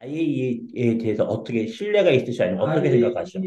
IAEA 에서어떻게신뢰가있으시아니면어떻게생각하시죠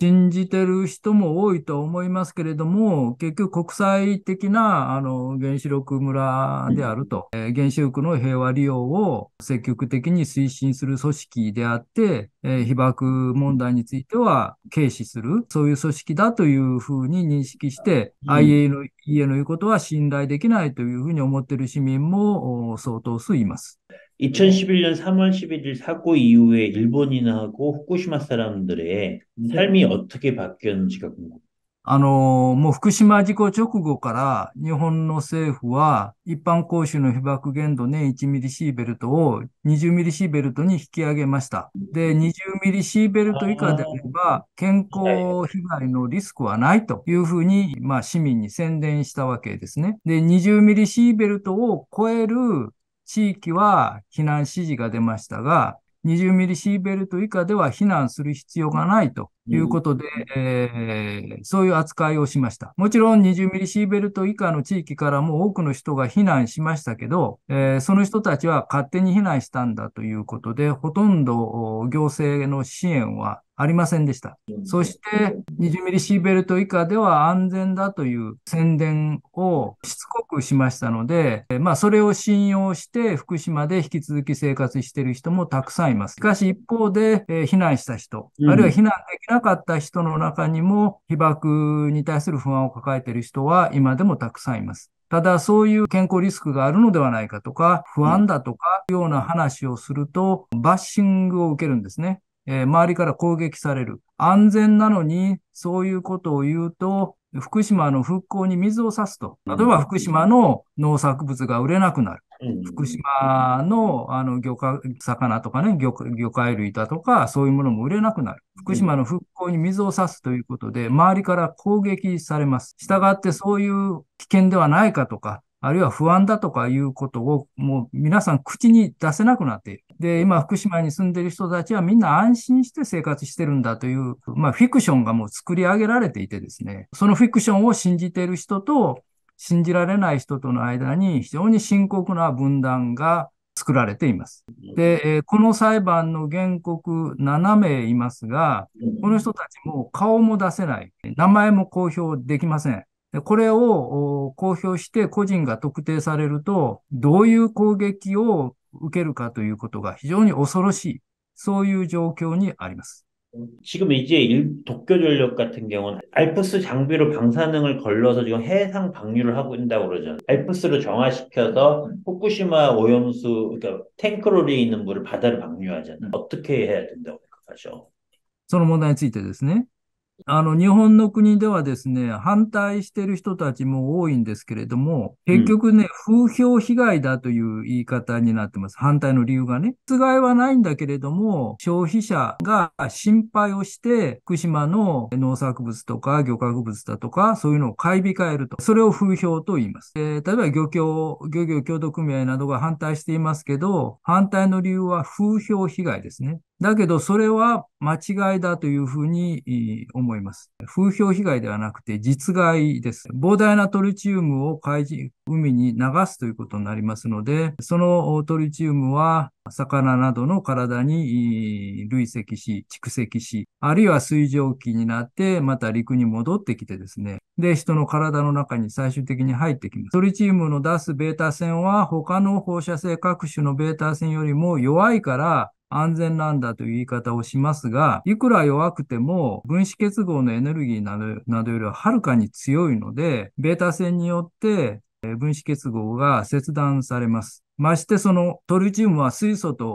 信じてる人も多いと思いますけれども、結局国際的なあの原子力村であると、えー、原子力の平和利用を積極的に推進する組織であって、えー、被爆問題については軽視する、そういう組織だというふうに認識して、うん、IA の言うことは信頼できないというふうに思っている市民も相当数います。2011년3월11일사고이후에일본인하고후쿠시마사람들의삶이어떻게바뀌었는지가궁금합니다あの、もう福島事故直後から日本の政府は一般公衆の被爆限度年1ミリシーベルトを20ミリシーベルトに引き上げました。で、20ミリシーベルト以下であれば健康被害のリスクはないというふうに、まあ市民に宣伝したわけですね。で、20ミリシーベルトを超える地域は避難指示が出ましたが、20ミリシーベルト以下では避難する必要がないということで、うん、えー、そういう扱いをしました。もちろん20ミリシーベルト以下の地域からも多くの人が避難しましたけど、えー、その人たちは勝手に避難したんだということで、ほとんど行政の支援はありませんでした。そして、20ミリシーベルト以下では安全だという宣伝をしつこくしましたので、まあ、それを信用して福島で引き続き生活している人もたくさんいます。しかし一方で、えー、避難した人、あるいは避難できななかった人の中にも、被爆に対する不安を抱えている人は今でもたくさんいます。ただ、そういう健康リスクがあるのではないかとか、不安だとか、ような話をすると、バッシングを受けるんですね。えー、周りから攻撃される。安全なのに、そういうことを言うと、福島の復興に水を差すと。例えば福島の農作物が売れなくなる。福島のあの魚魚とかね魚、魚介類だとか、そういうものも売れなくなる。福島の復興に水を差すということで、周りから攻撃されます。従ってそういう危険ではないかとか、あるいは不安だとかいうことをもう皆さん口に出せなくなっている。で、今福島に住んでいる人たちはみんな安心して生活してるんだという、まあフィクションがもう作り上げられていてですね、そのフィクションを信じている人と信じられない人との間に非常に深刻な分断が作られています。で、この裁判の原告7名いますが、この人たちも顔も出せない、名前も公表できません。これを公表して個人が特定されると、どういう攻撃を受けるかということが非常に恐ろしい、そういう状況にあります。 지금 이제 도쿄 전력 같은 경우는 알프스 장비로 방사능을 걸러서 지금 해상 방류를 하고 있다고 그러죠. 알프스로 정화시켜서 후쿠시마 오염수, 그러니까 탱크로리에 있는 물을 바다로 방류하잖아요. 어떻게 해야 된다고 생각하죠? その問題についてですね。あの、日本の国ではですね、反対してる人たちも多いんですけれども、結局ね、うん、風評被害だという言い方になってます。反対の理由がね。つがいはないんだけれども、消費者が心配をして、福島の農作物とか漁獲物だとか、そういうのを買い控えると。それを風評と言います。えー、例えば漁協、漁業協同組合などが反対していますけど、反対の理由は風評被害ですね。だけど、それは間違いだというふうに思います。風評被害ではなくて実害です。膨大なトリチウムを海海に流すということになりますので、そのトリチウムは魚などの体に累積し、蓄積し、あるいは水蒸気になって、また陸に戻ってきてですね、で、人の体の中に最終的に入ってきます。トリチウムの出すベータ線は他の放射性各種のベータ線よりも弱いから、安全なんだという言い方をしますが、いくら弱くても分子結合のエネルギーなどよりははるかに強いので、ベータ線によって分子結合が切断されます。ましてそのトリチウムは水素と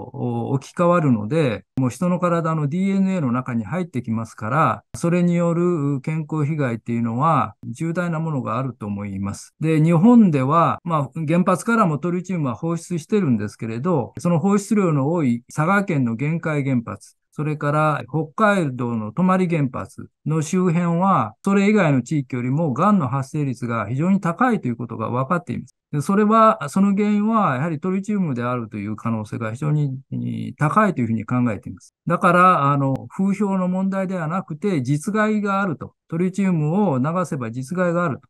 置き換わるので、もう人の体の DNA の中に入ってきますから、それによる健康被害っていうのは重大なものがあると思います。で、日本では、まあ原発からもトリチウムは放出してるんですけれど、その放出量の多い佐賀県の限界原発、それから北海道の泊原発の周辺は、それ以外の地域よりもがんの発生率が非常に高いということが分かっています。でそれは、その原因はやはりトリチウムであるという可能性が非常に高いというふうに考えています。だから、あの、風評の問題ではなくて、実害があると。トリチウムを流せば実害があると。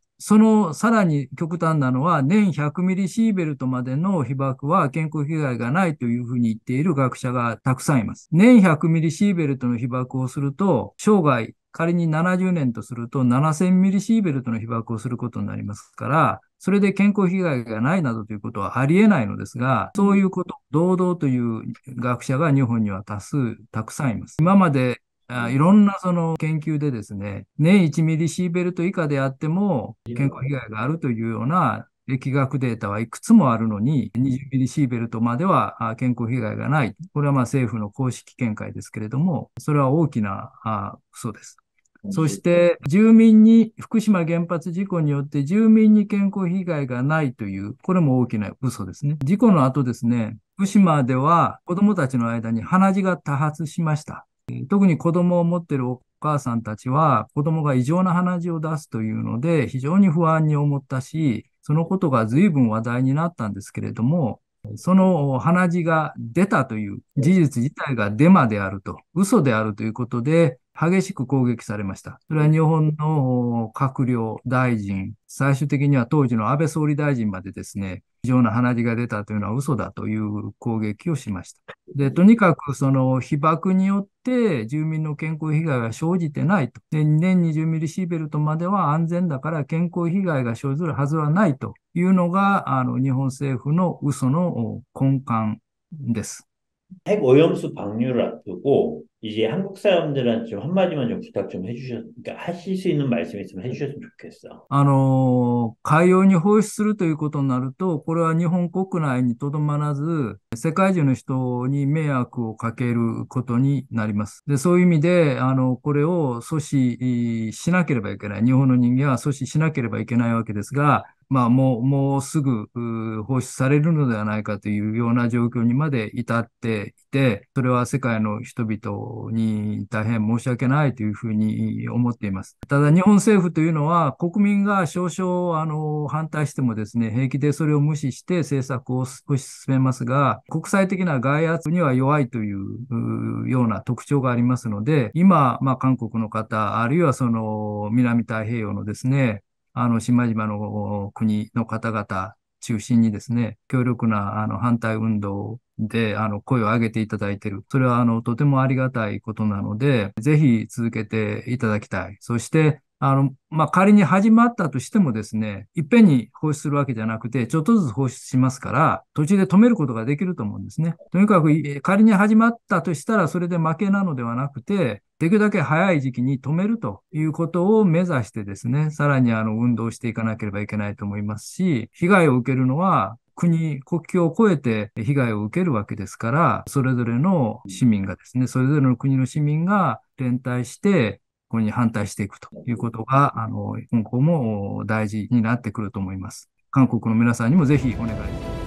そのさらに極端なのは、年100ミリシーベルトまでの被爆は健康被害がないというふうに言っている学者がたくさんいます。年100ミリシーベルトの被爆をすると、生涯、仮に70年とすると7000ミリシーベルトの被爆をすることになりますから、それで健康被害がないなどということはありえないのですが、そういうこと、堂々という学者が日本には多数、たくさんいます。今まであいろんなその研究でですね、年1ミリシーベルト以下であっても健康被害があるというような疫学データはいくつもあるのに、20ミリシーベルトまでは健康被害がない。これはま政府の公式見解ですけれども、それは大きな嘘です。そして、住民に、福島原発事故によって住民に健康被害がないという、これも大きな嘘ですね。事故の後ですね、福島では子供たちの間に鼻血が多発しました。特に子供を持ってるお母さんたちは、子供が異常な鼻血を出すというので、非常に不安に思ったし、そのことが随分話題になったんですけれども、その鼻血が出たという事実自体がデマであると、嘘であるということで、激しく攻撃されました。それは日本の閣僚、大臣、最終的には当時の安倍総理大臣までですね、非常な鼻血が出たというのは嘘だという攻撃をしました。で、とにかくその被爆によって住民の健康被害は生じてないと。で、年20ミリシーベルトまでは安全だから健康被害が生ずるはずはないというのが、あの、日本政府の嘘の根幹です。핵오염수방류라고이제한국사람들한테좀한마디만좀부탁좀해주셨그러니까하실수있는말씀있으면해주셨으면좋겠어あの、海洋に放出するということになると、これは日本国内にとどまらず、世界中の人に迷惑をかけることになります。で、そういう意味で、あの、これを阻止しなければいけない。日本の人間は阻止しなければいけないわけですが、まあ、もう、もうすぐ放出されるのではないかというような状況にまで至っていて、それは世界の人々に大変申し訳ないというふうに思っています。ただ、日本政府というのは、国民が少々、あの、反対してもですね、平気でそれを無視して政策を推し進めますが、国際的な外圧には弱いというような特徴がありますので、今、まあ、韓国の方、あるいはその、南太平洋のですね、あの、島々の国の方々中心にですね、強力なあの反対運動で、あの、声を上げていただいている。それは、あの、とてもありがたいことなので、ぜひ続けていただきたい。そして、あの、まあ、仮に始まったとしてもですね、いっぺんに放出するわけじゃなくて、ちょっとずつ放出しますから、途中で止めることができると思うんですね。とにかく、仮に始まったとしたら、それで負けなのではなくて、できるだけ早い時期に止めるということを目指してですね、さらにあの、運動していかなければいけないと思いますし、被害を受けるのは、国、国境を越えて被害を受けるわけですから、それぞれの市民がですね、それぞれの国の市民が連帯してこれに反対していくということが、あの、今後も大事になってくると思います。韓国の皆さんにもぜひお願いします。